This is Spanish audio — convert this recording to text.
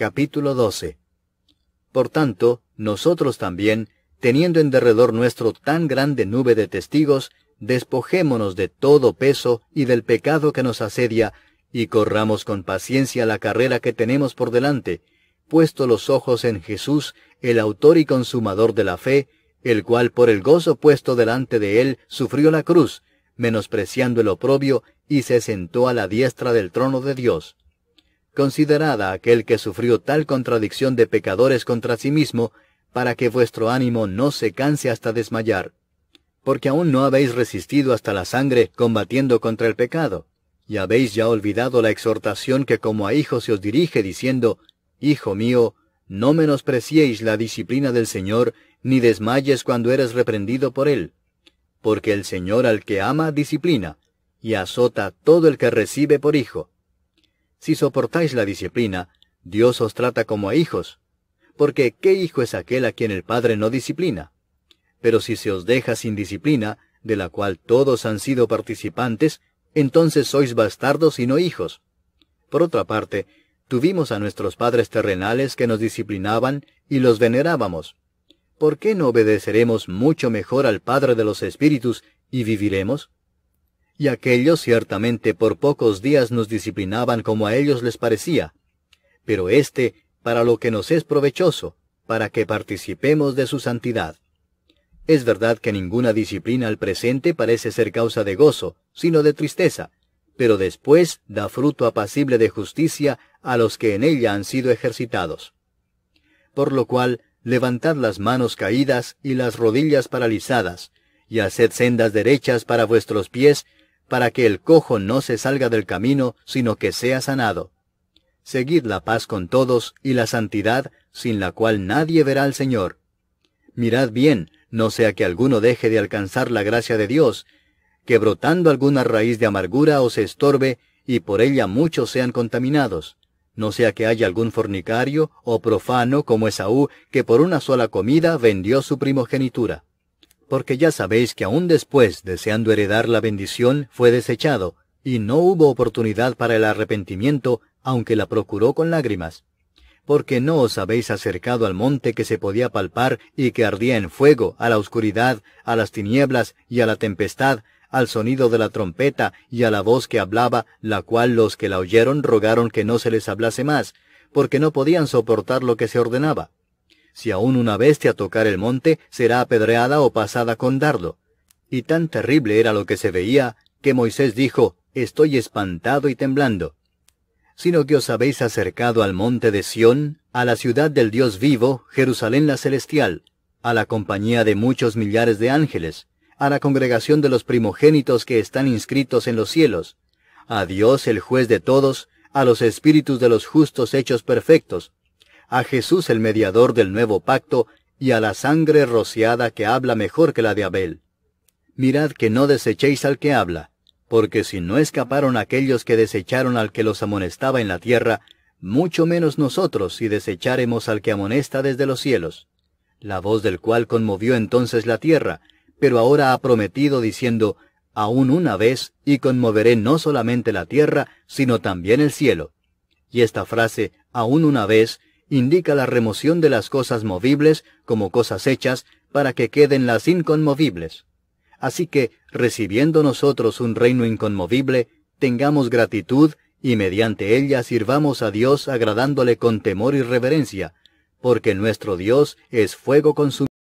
Capítulo 12. Por tanto, nosotros también, teniendo en derredor nuestro tan grande nube de testigos, despojémonos de todo peso y del pecado que nos asedia, y corramos con paciencia la carrera que tenemos por delante, puesto los ojos en Jesús, el autor y consumador de la fe, el cual por el gozo puesto delante de él sufrió la cruz, menospreciando el oprobio, y se sentó a la diestra del trono de Dios considerada aquel que sufrió tal contradicción de pecadores contra sí mismo, para que vuestro ánimo no se canse hasta desmayar. Porque aún no habéis resistido hasta la sangre combatiendo contra el pecado, y habéis ya olvidado la exhortación que como a hijo se os dirige diciendo, Hijo mío, no menospreciéis la disciplina del Señor, ni desmayes cuando eres reprendido por él. Porque el Señor al que ama disciplina, y azota todo el que recibe por hijo. Si soportáis la disciplina, Dios os trata como a hijos, porque ¿qué hijo es aquel a quien el Padre no disciplina? Pero si se os deja sin disciplina, de la cual todos han sido participantes, entonces sois bastardos y no hijos. Por otra parte, tuvimos a nuestros padres terrenales que nos disciplinaban y los venerábamos. ¿Por qué no obedeceremos mucho mejor al Padre de los Espíritus y viviremos? y aquellos ciertamente por pocos días nos disciplinaban como a ellos les parecía, pero éste para lo que nos es provechoso, para que participemos de su santidad. Es verdad que ninguna disciplina al presente parece ser causa de gozo, sino de tristeza, pero después da fruto apacible de justicia a los que en ella han sido ejercitados. Por lo cual, levantad las manos caídas y las rodillas paralizadas, y haced sendas derechas para vuestros pies, para que el cojo no se salga del camino, sino que sea sanado. Seguid la paz con todos y la santidad, sin la cual nadie verá al Señor. Mirad bien, no sea que alguno deje de alcanzar la gracia de Dios, que brotando alguna raíz de amargura os estorbe, y por ella muchos sean contaminados. No sea que haya algún fornicario o profano como Esaú, que por una sola comida vendió su primogenitura porque ya sabéis que aún después, deseando heredar la bendición, fue desechado, y no hubo oportunidad para el arrepentimiento, aunque la procuró con lágrimas. Porque no os habéis acercado al monte que se podía palpar y que ardía en fuego, a la oscuridad, a las tinieblas y a la tempestad, al sonido de la trompeta y a la voz que hablaba, la cual los que la oyeron rogaron que no se les hablase más, porque no podían soportar lo que se ordenaba. Si aún una bestia tocar el monte, será apedreada o pasada con dardo. Y tan terrible era lo que se veía, que Moisés dijo, Estoy espantado y temblando, sino que os habéis acercado al monte de Sión, a la ciudad del Dios vivo, Jerusalén la celestial, a la compañía de muchos millares de ángeles, a la congregación de los primogénitos que están inscritos en los cielos, a Dios el juez de todos, a los espíritus de los justos hechos perfectos, a Jesús el mediador del nuevo pacto y a la sangre rociada que habla mejor que la de Abel. Mirad que no desechéis al que habla, porque si no escaparon aquellos que desecharon al que los amonestaba en la tierra, mucho menos nosotros si desecharemos al que amonesta desde los cielos, la voz del cual conmovió entonces la tierra, pero ahora ha prometido diciendo, aún una vez, y conmoveré no solamente la tierra, sino también el cielo. Y esta frase, aún una vez, indica la remoción de las cosas movibles como cosas hechas para que queden las inconmovibles. Así que, recibiendo nosotros un reino inconmovible, tengamos gratitud y mediante ella sirvamos a Dios agradándole con temor y reverencia, porque nuestro Dios es fuego consumido.